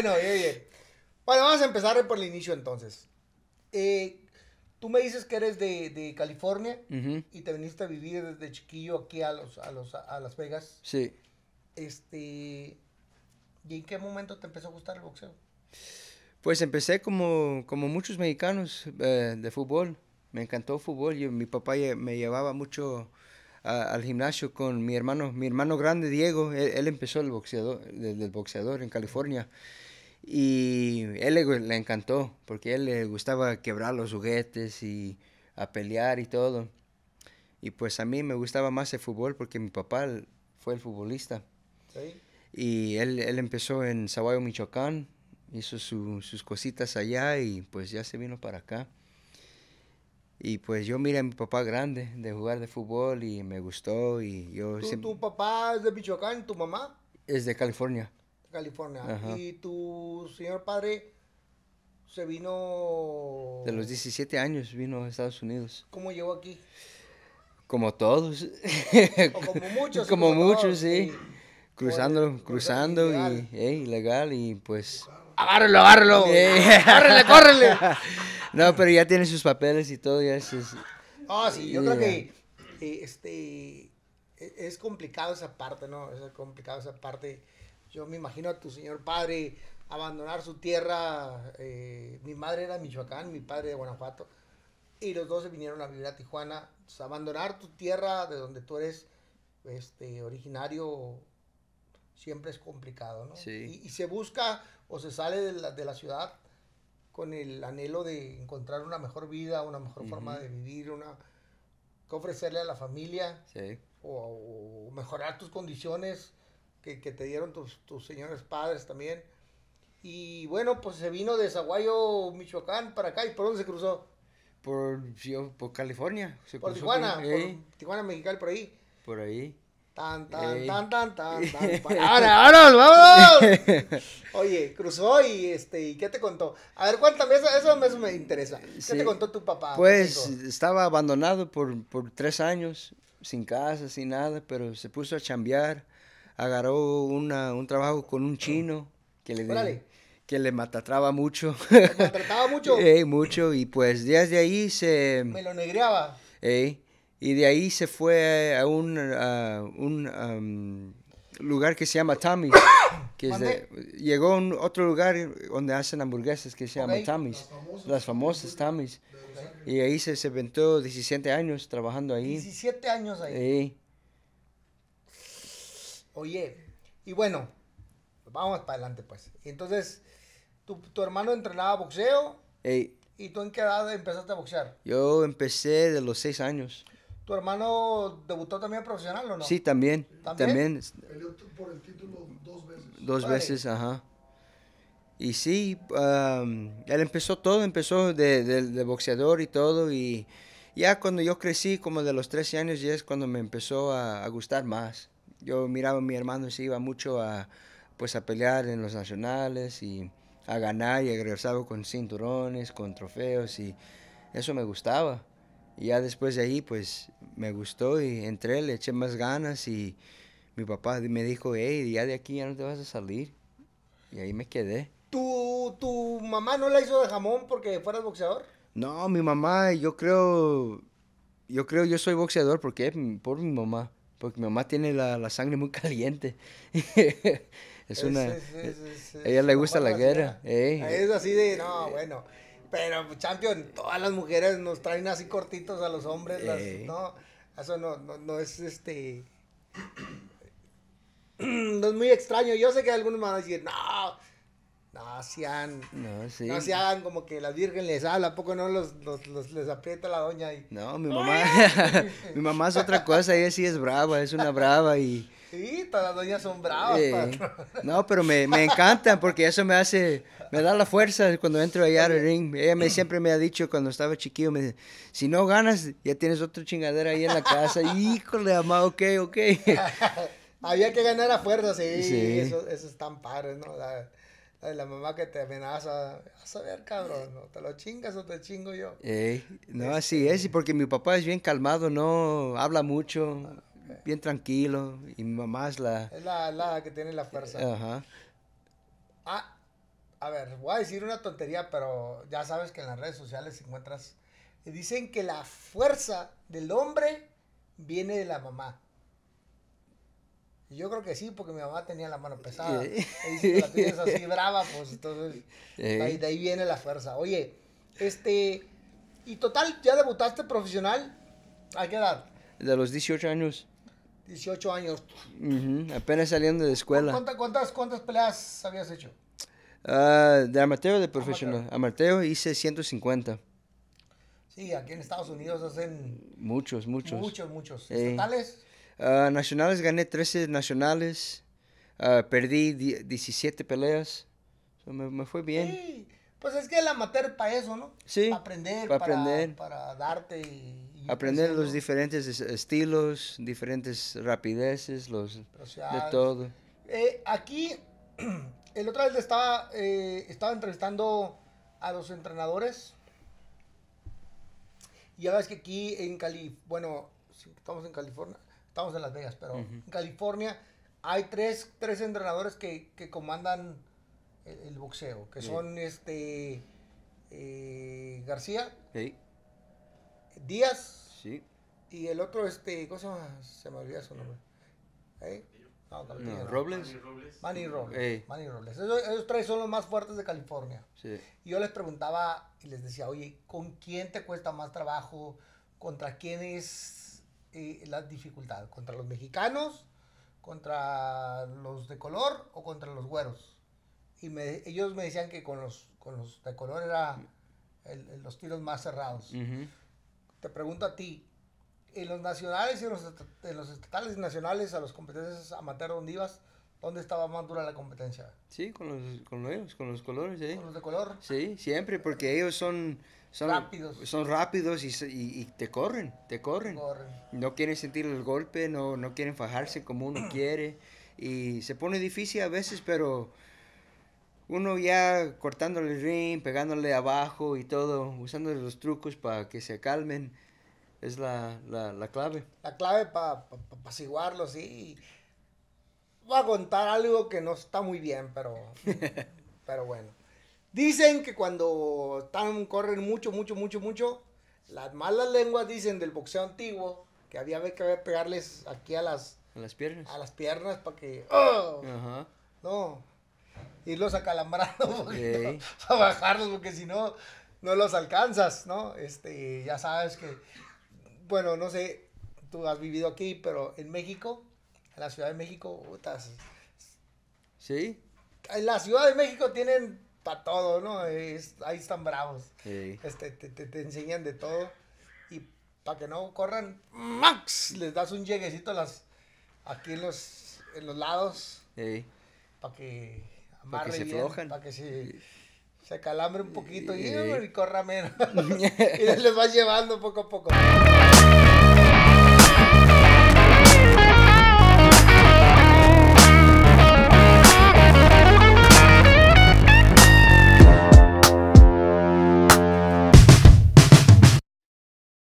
Bueno, oye, Bueno, vamos a empezar por el inicio entonces. Eh, tú me dices que eres de, California y te viniste a vivir desde chiquillo aquí a, los, los, a Las Vegas. Sí. Este, ¿Y en qué momento te empezó a gustar el boxeo? Pues empecé como, como muchos mexicanos eh, de fútbol. Me encantó el fútbol. y mi papá me llevaba mucho al gimnasio con mi hermano, mi hermano grande Diego. Él, empezó el boxeador, del, boxeador en California. Y él le, encantó, porque a él le gustaba quebrar los juguetes y a pelear y todo. Y pues a mí me gustaba más el fútbol porque mi papá fue el futbolista. Y él, empezó en Saguayo, Michoacán, hizo sus cositas allá y pues ya se vino para acá. Y pues yo miré a mi papá grande de jugar de fútbol y me gustó y yo... ¿Tu, ¿Tu papá es de Michoacán, tu mamá? Es de California. California. Y tu señor padre se vino... De los 17 años vino a Estados Unidos. ¿Cómo llegó aquí? Como todos. como muchos. como, muchos, sí. Cruzando, cruzando pues, y ilegal y pues... agárrelo! agárrelo ¡Córrele, córrele! no, pero ya tiene sus papeles y todo, ya es... Ah, sí, yo creo que eh, este, e, es complicado esa parte, ¿no? Es complicado esa parte yo me imagino a tu señor padre abandonar su tierra. Eh, mi madre era de Michoacán, mi padre de Guanajuato. Y los dos se vinieron a vivir a Tijuana. abandonar tu tierra de donde tú eres este, originario siempre es complicado, ¿no? Y, se busca o se sale de la, ciudad con el anhelo de encontrar una mejor vida, una mejor forma de vivir, una que ofrecerle a la familia o, mejorar tus condiciones que, te dieron tus, tus, señores padres también. Y bueno, pues se vino de Zaguayo, Michoacán, para acá. ¿Y por dónde se cruzó? Por, por California. por Tijuana, Tijuana, Mexical, por ahí. Por ahí. Tan, tan, tan, tan, tan, ¡Ahora, ahora, vamos! Oye, cruzó y, este, ¿y qué te contó? A ver, cuéntame, eso, eso, me interesa. ¿Qué te contó tu papá? Pues, estaba abandonado por, por tres años sin casa, sin nada, pero se puso a chambear, agarró una, un trabajo con un chino que le, que le matatraba mucho. ¿Le maltrataba mucho? eh, mucho, y pues desde ahí se... Me lo negreaba. y de ahí se fue a un, a un lugar que se llama tamis Que es llegó a un otro lugar donde hacen hamburguesas que se llama Tommy's. Las famosas tamis Y ahí se, se inventó 17 años trabajando ahí. 17 años ahí. Sí. Oye, y bueno, pues vamos para adelante pues. entonces, tu, hermano entrenaba boxeo. ¿Y tú en qué edad empezaste a boxear? Yo empecé de los seis años. ¿Tu hermano debutó también profesional o no? Sí, también. También. Peleó por el título dos veces. Dos veces, ajá. Y sí, él empezó todo, empezó de, de, boxeador y todo. Y ya cuando yo crecí, como de los 13 años, ya es cuando me empezó a gustar más yo miraba a mi hermano, y se iba mucho a, pues, a pelear en los nacionales y a ganar y regresaba con cinturones, con trofeos y eso me gustaba. Y ya después de ahí, pues me gustó y entré, le eché más ganas y mi papá me dijo, hey, ya de aquí ya no te vas a salir. Y ahí me quedé. ¿Tu, tu mamá no la hizo de jamón porque fueras boxeador? No, mi mamá, yo creo, yo creo yo soy boxeador porque por mi mamá. Porque mi mamá tiene la, sangre muy caliente. es una... Eh, ella le gusta la guerra. es así de, no, bueno. Pero, pues, champion, todas las mujeres nos traen así cortitos a los hombres. no, eso no, no, no es este... no es muy extraño. Yo sé que algunos me van a decir, no, no, no, sí. como que la Virgen les habla, ¿a poco no los, les aprieta la doña? ahí? No, mi mamá, mi mamá es otra cosa, ella sí es brava, es una brava y... Sí, todas las doñas son bravas. no, pero me, me encanta porque eso me hace, me da la fuerza cuando entro allá al ring. Ella siempre me ha dicho cuando estaba chiquillo, si no ganas, ya tienes otra chingadera ahí en la casa. Híjole, mamá, ok, ok. Había que ganar a fuerza, sí, Eso, es tan padre, ¿no? La mamá que te amenaza, vas ah, a ver, cabrón, ¿te lo chingas o te chingo yo? no, este, así es, porque mi papá es bien calmado, no habla mucho, bien tranquilo, y mi mamá es la... Es la, que tiene la fuerza. Eh, ajá. Ah, a ver, voy a decir una tontería, pero ya sabes que en las redes sociales encuentras... Dicen que la fuerza del hombre viene de la mamá. Yo creo que sí, porque mi mamá tenía la mano pesada. Y si la tienes así brava, pues entonces de ahí, viene la fuerza. Oye, este, y total, ¿ya debutaste profesional? ¿A qué edad? De los 18 años. 18 años. apenas saliendo de escuela. ¿Cuántas, peleas habías hecho? Ah, de amateur de profesional. Amateur. hice 150. Sí, aquí en Estados Unidos hacen... Muchos, muchos. Muchos, muchos. ¿Estatales? Ah, nacionales gané 13 nacionales. Ah, perdí 17 peleas. me, fue bien. Pues es que el amateur para eso, ¿no? Sí. aprender, para aprender. Para, darte. Y, aprender los diferentes estilos, diferentes rapideces, los de todo. Eh, aquí, el otra vez estaba, eh, estaba entrevistando a los entrenadores. Y ya ves que aquí en Cali, bueno, estamos en California, estamos en Las Vegas, pero en California hay tres, entrenadores que, comandan el, boxeo, que son este eh, García, Díaz, sí. y el otro, este, ¿cómo se me olvida su nombre. ¿Eh? Robles. Manny Robles. Esos, tres son los más fuertes de California. yo les preguntaba y les decía, oye, ¿con quién te cuesta más trabajo? ¿Contra quién es eh, la dificultad? ¿Contra los mexicanos? ¿Contra los de color o contra los güeros? Y ellos me decían que con los, con los de color era los tiros más cerrados. Te pregunto a ti, en los nacionales y en los, los estatales nacionales, a los competencias amateur donde ibas, ¿Dónde estaba más dura la competencia? Sí, con los, con ellos, con los colores, ¿eh? Con los de color. Sí, siempre, porque ellos son... Son rápidos. Son rápidos y, te corren, te corren. corren. No quieren sentir el golpe, no, no quieren fajarse como uno quiere. Y se pone difícil a veces, pero uno ya cortándole el ring, pegándole abajo y todo, usando los trucos para que se calmen, es la, la, la clave. La clave para pa, sí voy a contar algo que no está muy bien, pero, pero bueno. Dicen que cuando están, corren mucho, mucho, mucho, mucho, las malas lenguas dicen del boxeo antiguo que había que pegarles aquí a las, piernas. A las piernas para que... Oh, No, irlos acalambrando okay. a bajarlos porque si no, no los alcanzas, ¿no? Este, ya sabes que, bueno, no sé, tú has vivido aquí, pero en México la Ciudad de México, putas. ¿Sí? En la Ciudad de México tienen para todo, ¿no? ahí están bravos. Sí. Este, te, enseñan de todo. Y para que no corran, ¡max! Les das un lleguecito las, aquí en los, en los lados. Sí. Para que para que se Para que se, se calambre un poquito y corra menos. y les vas llevando poco a poco.